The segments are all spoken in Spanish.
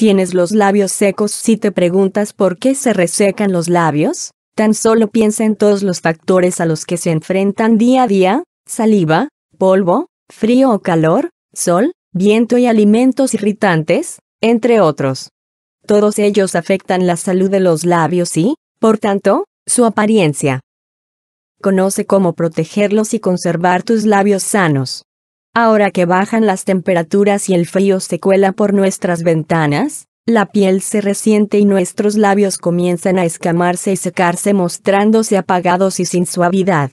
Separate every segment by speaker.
Speaker 1: ¿Tienes los labios secos? Si te preguntas por qué se resecan los labios, tan solo piensa en todos los factores a los que se enfrentan día a día, saliva, polvo, frío o calor, sol, viento y alimentos irritantes, entre otros. Todos ellos afectan la salud de los labios y, por tanto, su apariencia. Conoce cómo protegerlos y conservar tus labios sanos. Ahora que bajan las temperaturas y el frío se cuela por nuestras ventanas, la piel se resiente y nuestros labios comienzan a escamarse y secarse mostrándose apagados y sin suavidad.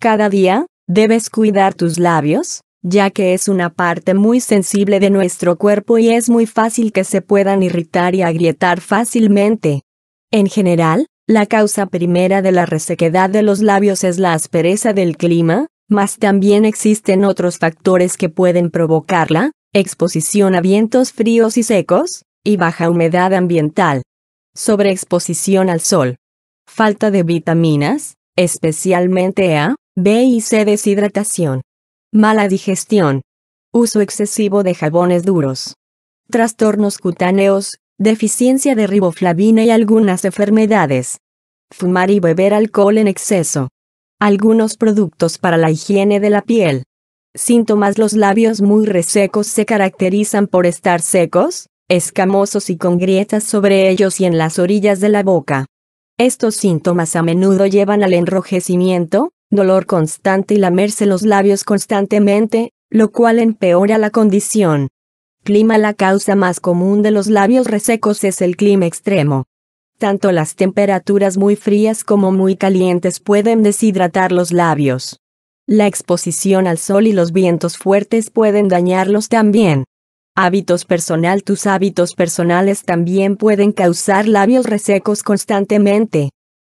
Speaker 1: Cada día, debes cuidar tus labios, ya que es una parte muy sensible de nuestro cuerpo y es muy fácil que se puedan irritar y agrietar fácilmente. En general, la causa primera de la resequedad de los labios es la aspereza del clima, mas también existen otros factores que pueden provocarla, exposición a vientos fríos y secos, y baja humedad ambiental. Sobreexposición al sol. Falta de vitaminas, especialmente A, B y C deshidratación. Mala digestión. Uso excesivo de jabones duros. Trastornos cutáneos, deficiencia de riboflavina y algunas enfermedades. Fumar y beber alcohol en exceso. Algunos productos para la higiene de la piel. Síntomas Los labios muy resecos se caracterizan por estar secos, escamosos y con grietas sobre ellos y en las orillas de la boca. Estos síntomas a menudo llevan al enrojecimiento, dolor constante y lamerse los labios constantemente, lo cual empeora la condición. Clima La causa más común de los labios resecos es el clima extremo tanto las temperaturas muy frías como muy calientes pueden deshidratar los labios. La exposición al sol y los vientos fuertes pueden dañarlos también. Hábitos personal Tus hábitos personales también pueden causar labios resecos constantemente.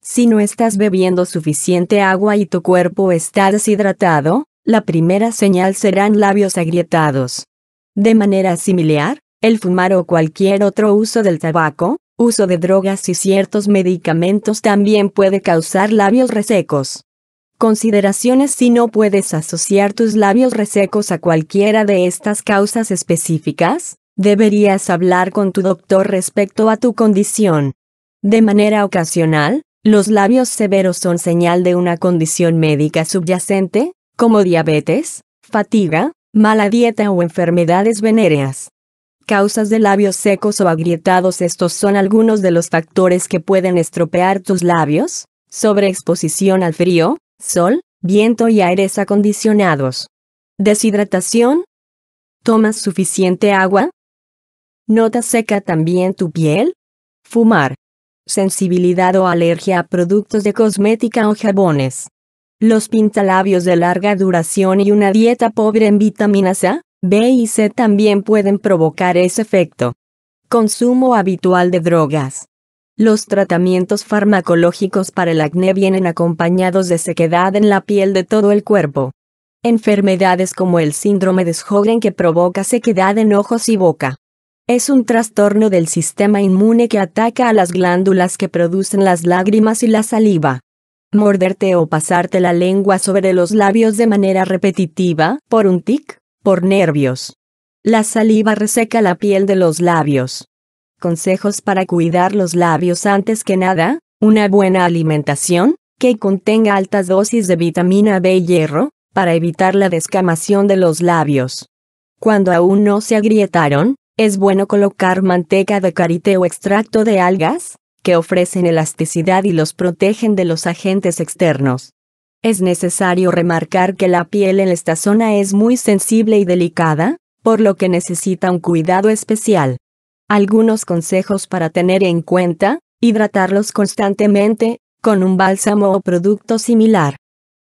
Speaker 1: Si no estás bebiendo suficiente agua y tu cuerpo está deshidratado, la primera señal serán labios agrietados. De manera similar, el fumar o cualquier otro uso del tabaco, uso de drogas y ciertos medicamentos también puede causar labios resecos. Consideraciones si no puedes asociar tus labios resecos a cualquiera de estas causas específicas, deberías hablar con tu doctor respecto a tu condición. De manera ocasional, los labios severos son señal de una condición médica subyacente, como diabetes, fatiga, mala dieta o enfermedades venéreas. Causas de labios secos o agrietados Estos son algunos de los factores que pueden estropear tus labios, sobreexposición al frío, sol, viento y aires acondicionados. Deshidratación. ¿Tomas suficiente agua? ¿Nota seca también tu piel? Fumar. Sensibilidad o alergia a productos de cosmética o jabones. Los pintalabios de larga duración y una dieta pobre en vitaminas A, B y C también pueden provocar ese efecto. Consumo habitual de drogas. Los tratamientos farmacológicos para el acné vienen acompañados de sequedad en la piel de todo el cuerpo. Enfermedades como el síndrome de Sjögren que provoca sequedad en ojos y boca. Es un trastorno del sistema inmune que ataca a las glándulas que producen las lágrimas y la saliva. Morderte o pasarte la lengua sobre los labios de manera repetitiva, por un tic, por nervios. La saliva reseca la piel de los labios. Consejos para cuidar los labios antes que nada, una buena alimentación, que contenga altas dosis de vitamina B y hierro, para evitar la descamación de los labios. Cuando aún no se agrietaron, es bueno colocar manteca de karité o extracto de algas, que ofrecen elasticidad y los protegen de los agentes externos. Es necesario remarcar que la piel en esta zona es muy sensible y delicada, por lo que necesita un cuidado especial. Algunos consejos para tener en cuenta, hidratarlos constantemente, con un bálsamo o producto similar.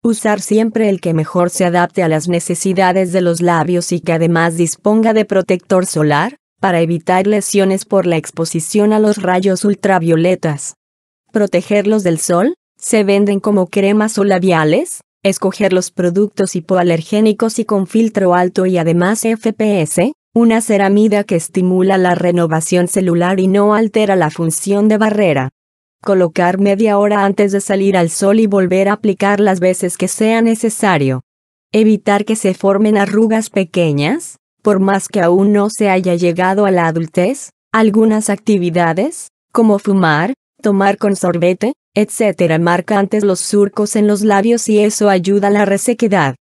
Speaker 1: Usar siempre el que mejor se adapte a las necesidades de los labios y que además disponga de protector solar, para evitar lesiones por la exposición a los rayos ultravioletas. Protegerlos del sol, se venden como cremas o labiales. Escoger los productos hipoalergénicos y con filtro alto y además FPS, una ceramida que estimula la renovación celular y no altera la función de barrera. Colocar media hora antes de salir al sol y volver a aplicar las veces que sea necesario. Evitar que se formen arrugas pequeñas, por más que aún no se haya llegado a la adultez, algunas actividades, como fumar, tomar con sorbete, etc. marca antes los surcos en los labios y eso ayuda a la resequedad.